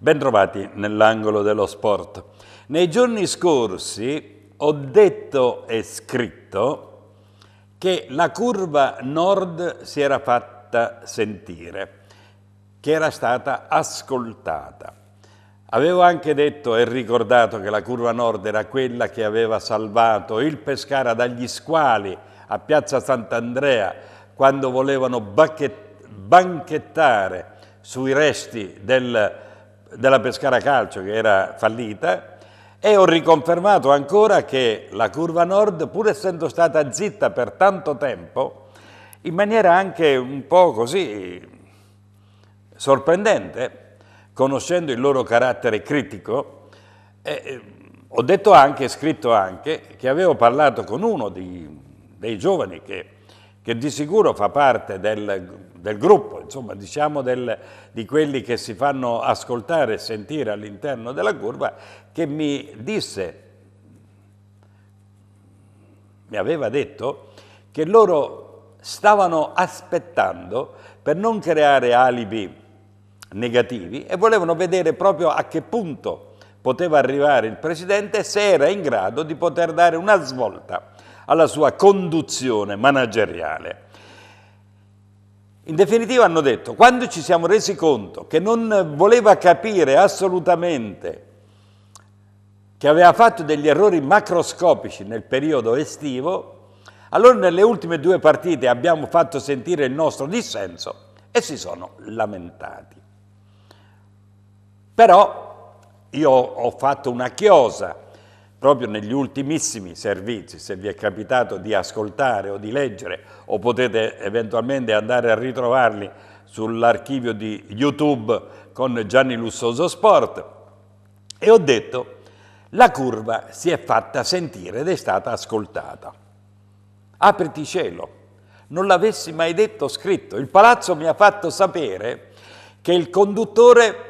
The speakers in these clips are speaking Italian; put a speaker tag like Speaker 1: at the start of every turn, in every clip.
Speaker 1: Bentrovati nell'angolo dello sport. Nei giorni scorsi ho detto e scritto che la curva nord si era fatta sentire, che era stata ascoltata. Avevo anche detto e ricordato che la curva nord era quella che aveva salvato il Pescara dagli squali a Piazza Sant'Andrea quando volevano banchettare sui resti del, della Pescara Calcio che era fallita e ho riconfermato ancora che la curva nord pur essendo stata zitta per tanto tempo in maniera anche un po' così sorprendente conoscendo il loro carattere critico, eh, eh, ho detto anche, scritto anche, che avevo parlato con uno di, dei giovani che, che, di sicuro fa parte del, del gruppo, insomma diciamo del, di quelli che si fanno ascoltare e sentire all'interno della curva, che mi disse, mi aveva detto, che loro stavano aspettando per non creare alibi negativi e volevano vedere proprio a che punto poteva arrivare il Presidente se era in grado di poter dare una svolta alla sua conduzione manageriale. In definitiva hanno detto, quando ci siamo resi conto che non voleva capire assolutamente che aveva fatto degli errori macroscopici nel periodo estivo, allora nelle ultime due partite abbiamo fatto sentire il nostro dissenso e si sono lamentati. Però io ho fatto una chiosa proprio negli ultimissimi servizi, se vi è capitato di ascoltare o di leggere o potete eventualmente andare a ritrovarli sull'archivio di YouTube con Gianni Lussoso Sport e ho detto la curva si è fatta sentire ed è stata ascoltata. Apriti cielo, non l'avessi mai detto o scritto, il palazzo mi ha fatto sapere che il conduttore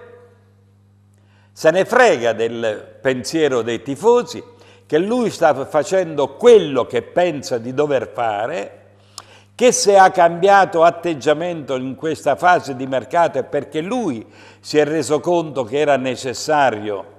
Speaker 1: se ne frega del pensiero dei tifosi, che lui sta facendo quello che pensa di dover fare, che se ha cambiato atteggiamento in questa fase di mercato è perché lui si è reso conto che era necessario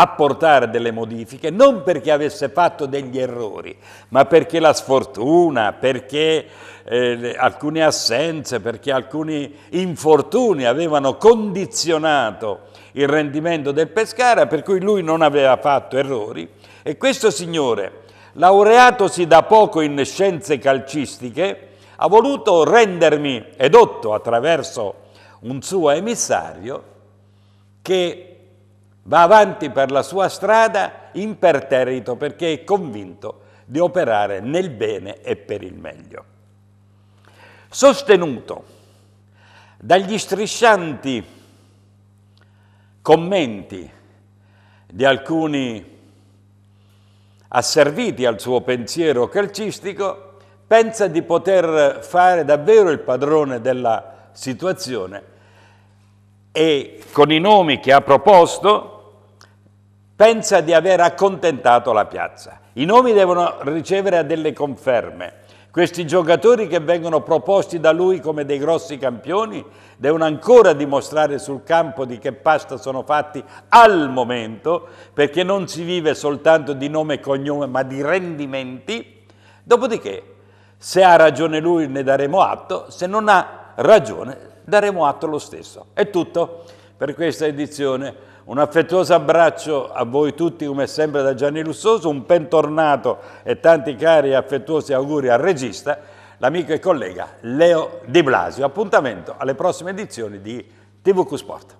Speaker 1: apportare delle modifiche, non perché avesse fatto degli errori, ma perché la sfortuna, perché eh, alcune assenze, perché alcuni infortuni avevano condizionato il rendimento del Pescara, per cui lui non aveva fatto errori. E questo signore, laureatosi da poco in scienze calcistiche, ha voluto rendermi edotto attraverso un suo emissario che va avanti per la sua strada imperterrito perché è convinto di operare nel bene e per il meglio. Sostenuto dagli striscianti commenti di alcuni asserviti al suo pensiero calcistico, pensa di poter fare davvero il padrone della situazione e con i nomi che ha proposto pensa di aver accontentato la piazza. I nomi devono ricevere delle conferme. Questi giocatori che vengono proposti da lui come dei grossi campioni devono ancora dimostrare sul campo di che pasta sono fatti al momento, perché non si vive soltanto di nome e cognome, ma di rendimenti. Dopodiché, se ha ragione lui ne daremo atto, se non ha ragione daremo atto lo stesso. È tutto per questa edizione. Un affettuoso abbraccio a voi tutti, come sempre, da Gianni Lussoso, un bentornato e tanti cari e affettuosi auguri al regista, l'amico e collega Leo Di Blasio. Appuntamento alle prossime edizioni di TVQ Sport.